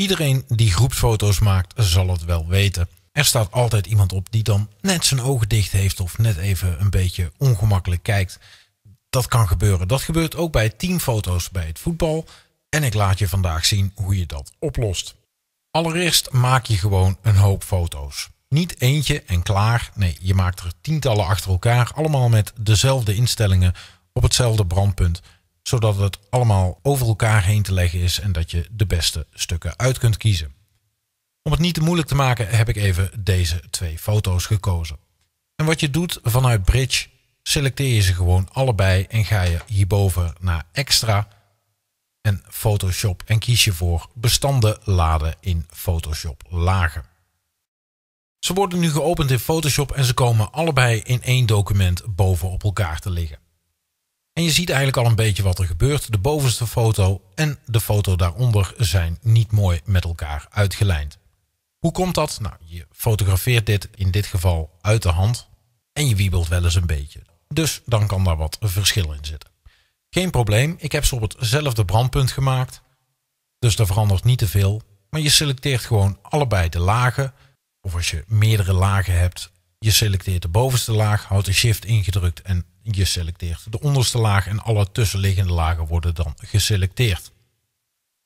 Iedereen die groepsfoto's maakt zal het wel weten. Er staat altijd iemand op die dan net zijn ogen dicht heeft of net even een beetje ongemakkelijk kijkt. Dat kan gebeuren. Dat gebeurt ook bij teamfoto's bij het voetbal. En ik laat je vandaag zien hoe je dat oplost. Allereerst maak je gewoon een hoop foto's. Niet eentje en klaar. Nee, je maakt er tientallen achter elkaar, allemaal met dezelfde instellingen op hetzelfde brandpunt zodat het allemaal over elkaar heen te leggen is en dat je de beste stukken uit kunt kiezen. Om het niet te moeilijk te maken heb ik even deze twee foto's gekozen. En wat je doet vanuit Bridge, selecteer je ze gewoon allebei en ga je hierboven naar Extra en Photoshop en kies je voor bestanden laden in Photoshop lagen. Ze worden nu geopend in Photoshop en ze komen allebei in één document bovenop elkaar te liggen. En je ziet eigenlijk al een beetje wat er gebeurt. De bovenste foto en de foto daaronder zijn niet mooi met elkaar uitgelijnd. Hoe komt dat? Nou, je fotografeert dit in dit geval uit de hand en je wiebelt wel eens een beetje. Dus dan kan daar wat verschil in zitten. Geen probleem, ik heb ze op hetzelfde brandpunt gemaakt. Dus daar verandert niet te veel. Maar je selecteert gewoon allebei de lagen. Of als je meerdere lagen hebt, je selecteert de bovenste laag, houdt de shift ingedrukt en geselecteerd. De onderste laag en alle tussenliggende lagen worden dan geselecteerd.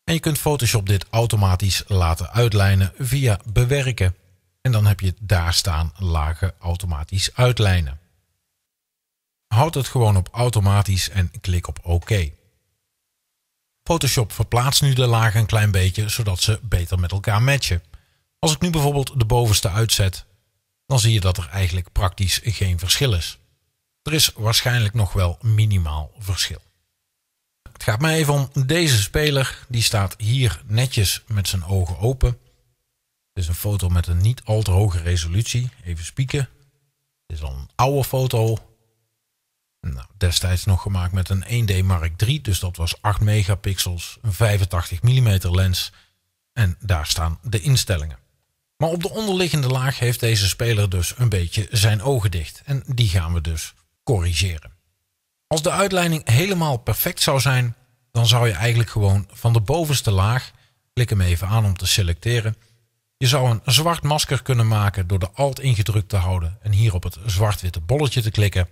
En je kunt Photoshop dit automatisch laten uitlijnen via bewerken. En dan heb je daar staan lagen automatisch uitlijnen. Houd het gewoon op automatisch en klik op OK. Photoshop verplaatst nu de lagen een klein beetje, zodat ze beter met elkaar matchen. Als ik nu bijvoorbeeld de bovenste uitzet, dan zie je dat er eigenlijk praktisch geen verschil is. Er is waarschijnlijk nog wel minimaal verschil. Het gaat mij even om deze speler. Die staat hier netjes met zijn ogen open. Het is een foto met een niet al te hoge resolutie. Even spieken. Het is al een oude foto. Nou, destijds nog gemaakt met een 1D Mark III. Dus dat was 8 megapixels, een 85 mm lens. En daar staan de instellingen. Maar op de onderliggende laag heeft deze speler dus een beetje zijn ogen dicht. En die gaan we dus corrigeren. Als de uitleiding helemaal perfect zou zijn, dan zou je eigenlijk gewoon van de bovenste laag, klik hem even aan om te selecteren, je zou een zwart masker kunnen maken door de Alt ingedrukt te houden en hier op het zwart-witte bolletje te klikken.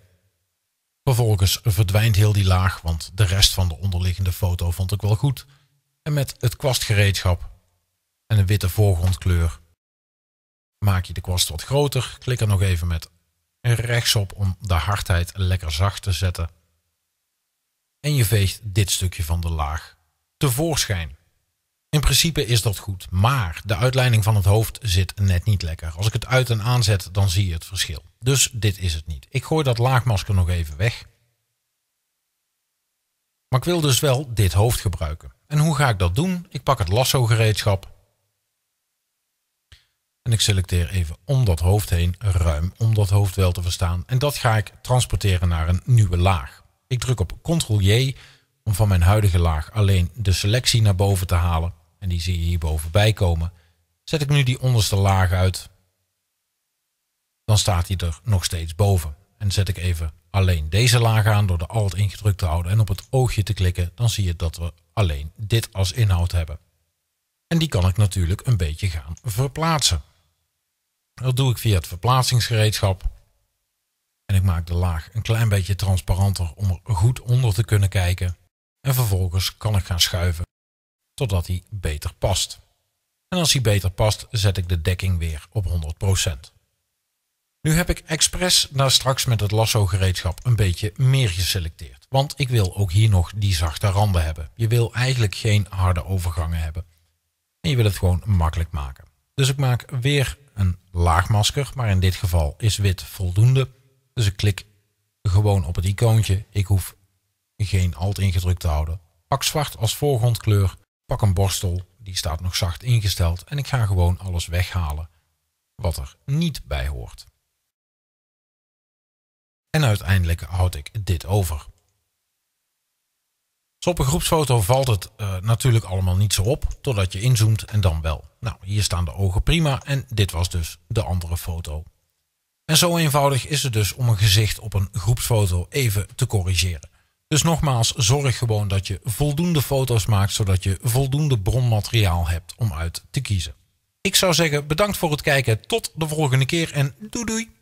Vervolgens verdwijnt heel die laag, want de rest van de onderliggende foto vond ik wel goed. En met het kwastgereedschap en een witte voorgrondkleur maak je de kwast wat groter. Klik er nog even met rechtsop om de hardheid lekker zacht te zetten. En je veegt dit stukje van de laag tevoorschijn. In principe is dat goed, maar de uitleiding van het hoofd zit net niet lekker. Als ik het uit en aanzet, dan zie je het verschil. Dus dit is het niet. Ik gooi dat laagmasker nog even weg. Maar ik wil dus wel dit hoofd gebruiken. En hoe ga ik dat doen? Ik pak het lasso gereedschap en ik selecteer even om dat hoofd heen, ruim, om dat hoofd wel te verstaan. En dat ga ik transporteren naar een nieuwe laag. Ik druk op Ctrl-J om van mijn huidige laag alleen de selectie naar boven te halen. En die zie je hierboven bijkomen. Zet ik nu die onderste laag uit, dan staat hij er nog steeds boven. En zet ik even alleen deze laag aan door de Alt ingedrukt te houden en op het oogje te klikken, dan zie je dat we alleen dit als inhoud hebben. En die kan ik natuurlijk een beetje gaan verplaatsen. Dat doe ik via het verplaatsingsgereedschap. En ik maak de laag een klein beetje transparanter om er goed onder te kunnen kijken. En vervolgens kan ik gaan schuiven totdat hij beter past. En als hij beter past, zet ik de dekking weer op 100%. Nu heb ik expres daar straks met het lasso gereedschap een beetje meer geselecteerd. Want ik wil ook hier nog die zachte randen hebben. Je wil eigenlijk geen harde overgangen hebben. En je wil het gewoon makkelijk maken. Dus ik maak weer een laag masker, maar in dit geval is wit voldoende. Dus ik klik gewoon op het icoontje. Ik hoef geen alt ingedrukt te houden. Pak zwart als voorgrondkleur. Pak een borstel, die staat nog zacht ingesteld. En ik ga gewoon alles weghalen wat er niet bij hoort. En uiteindelijk houd ik dit over. Dus op een groepsfoto valt het eh, natuurlijk allemaal niet zo op, totdat je inzoomt en dan wel. Nou, hier staan de ogen prima en dit was dus de andere foto. En zo eenvoudig is het dus om een gezicht op een groepsfoto even te corrigeren. Dus nogmaals, zorg gewoon dat je voldoende foto's maakt, zodat je voldoende bronmateriaal hebt om uit te kiezen. Ik zou zeggen, bedankt voor het kijken, tot de volgende keer en doei doei!